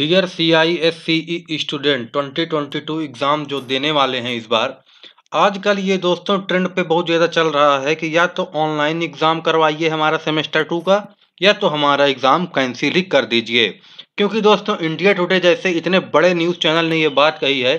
dear C I S C E student twenty twenty two exam जो देने वाले हैं इस बार आजकल ये दोस्तों ट्रेंड पे बहुत ज़्यादा चल रहा है कि या तो ऑनलाइन एग्ज़ाम करवाइए हमारा सेमेस्टर टू का या तो हमारा एग्ज़ाम कैंसिल ही कर दीजिए क्योंकि दोस्तों इंडिया टुडे जैसे इतने बड़े न्यूज़ चैनल ने ये बात कही है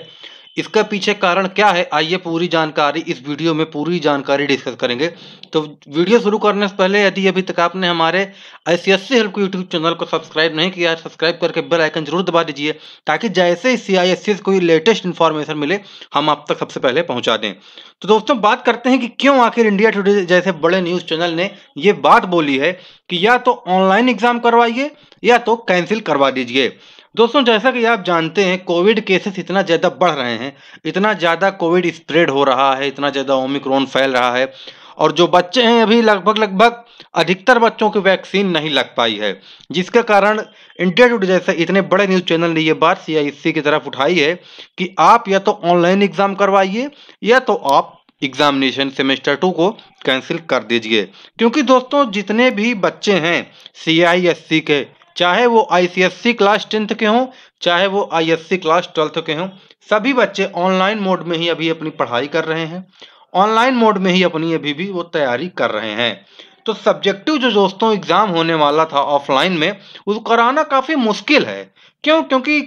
इसका पीछे कारण क्या है आइए पूरी जानकारी इस वीडियो में पूरी जानकारी डिस्कस करेंगे तो वीडियो शुरू करने से पहले यदि अभी तक आपने हमारे S C help YouTube channel को सब्सक्राइब नहीं किया सब्सक्राइब करके बेल आइकन जरूर दबा दीजिए ताकि जैसे ही सी आई एस सी कोई लेटेस्ट इन्फॉर्मेशन मिले हम आप तक सबसे पहले पहुँचा दें तो दोस्तों बात करते हैं कि क्यों आखिर इंडिया टूडे जैसे बड़े न्यूज़ चैनल ने ये बात बोली है कि या तो ऑनलाइन एग्जाम करवाइए या तो कैंसिल करवा दीजिए दोस्तों जैसा कि आप जानते हैं कोविड केसेस इतना ज़्यादा बढ़ रहे हैं इतना ज़्यादा कोविड स्प्रेड हो रहा है इतना ज़्यादा ओमिक्रोन फैल रहा है और जो बच्चे हैं अभी लगभग लगभग अधिकतर बच्चों की वैक्सीन नहीं लग पाई है जिसके कारण इंडिया टूडे जैसे इतने बड़े न्यूज़ चैनल ने ये बात सी की तरफ उठाई है कि आप या तो ऑनलाइन एग्ज़ाम करवाइए या तो आप एग्जामिनेशन सेमेस्टर टू को कैंसिल कर दीजिए क्योंकि दोस्तों जितने भी बच्चे हैं सी के चाहे वो आईसीएससी क्लास टेंथ के हों चाहे वो आईएससी क्लास ट्वेल्थ के हों सभी बच्चे ऑनलाइन मोड में ही अभी अपनी पढ़ाई कर रहे हैं ऑनलाइन मोड में ही अपनी अभी भी वो तैयारी कर रहे हैं तो सब्जेक्टिव जो दोस्तों एग्ज़ाम होने वाला था ऑफलाइन में उसको कराना काफ़ी मुश्किल है क्यों क्योंकि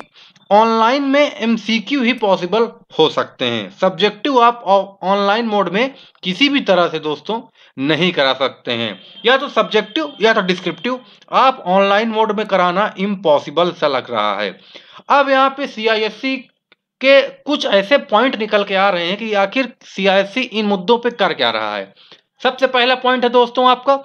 ऑनलाइन में एमसीक्यू ही पॉसिबल हो सकते हैं सब्जेक्टिव आप ऑनलाइन मोड में किसी भी तरह से दोस्तों नहीं करा सकते हैं या तो सब्जेक्टिव या तो डिस्क्रिप्टिव आप ऑनलाइन मोड में कराना इम्पॉसिबल सा लग रहा है अब यहाँ पे सी के कुछ ऐसे पॉइंट निकल के आ रहे हैं कि आखिर सी इन मुद्दों पे कर क्या रहा है सबसे पहला पॉइंट है दोस्तों आपका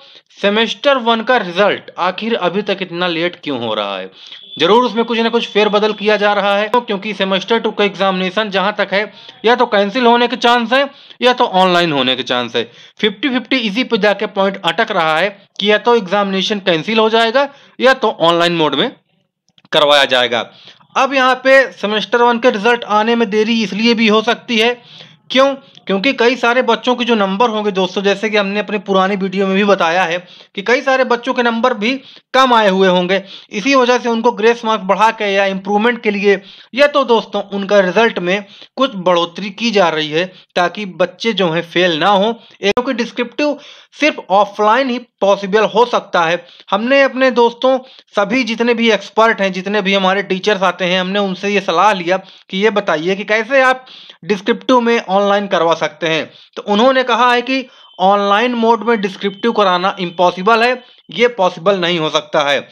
सेमेस्टर वन का रिजल्ट आखिर अभी तक इतना लेट क्यों हो रहा है जरूर उसमें कुछ ना कुछ फेरबदल किया जा रहा है तो क्योंकि सेमेस्टर टू का एग्जामिनेशन जहां तक है या तो कैंसिल होने के चांस है या तो ऑनलाइन होने के चांस है फिफ्टी फिफ्टी इसी पे जाके पॉइंट अटक रहा है कि या तो एग्जामिनेशन कैंसिल हो जाएगा या तो ऑनलाइन मोड में करवाया जाएगा अब यहाँ पे सेमेस्टर वन के रिजल्ट आने में देरी इसलिए भी हो सकती है क्यों क्योंकि कई सारे बच्चों के जो नंबर होंगे दोस्तों जैसे कि हमने अपने पुरानी वीडियो में भी बताया है कि कई सारे बच्चों के नंबर भी कम आए हुए होंगे इसी वजह से उनको ग्रेस मार्क्स बढ़ा के या इम्प्रूवमेंट के लिए या तो दोस्तों उनका रिजल्ट में कुछ बढ़ोतरी की जा रही है ताकि बच्चे जो हैं फेल ना हो क्योंकि डिस्क्रिप्टिव सिर्फ ऑफलाइन ही पॉसिबल हो सकता है हमने अपने दोस्तों सभी जितने भी एक्सपर्ट हैं जितने भी हमारे टीचर्स आते हैं हमने उनसे ये सलाह लिया कि ये बताइए कि कैसे आप डिस्क्रिप्टिव में ऑनलाइन करवा सकते हैं तो उन्होंने कहा है कि ऑनलाइन मोड में डिस्क्रिप्टिव कराना इम्पॉसिबल है ये पॉसिबल नहीं हो सकता है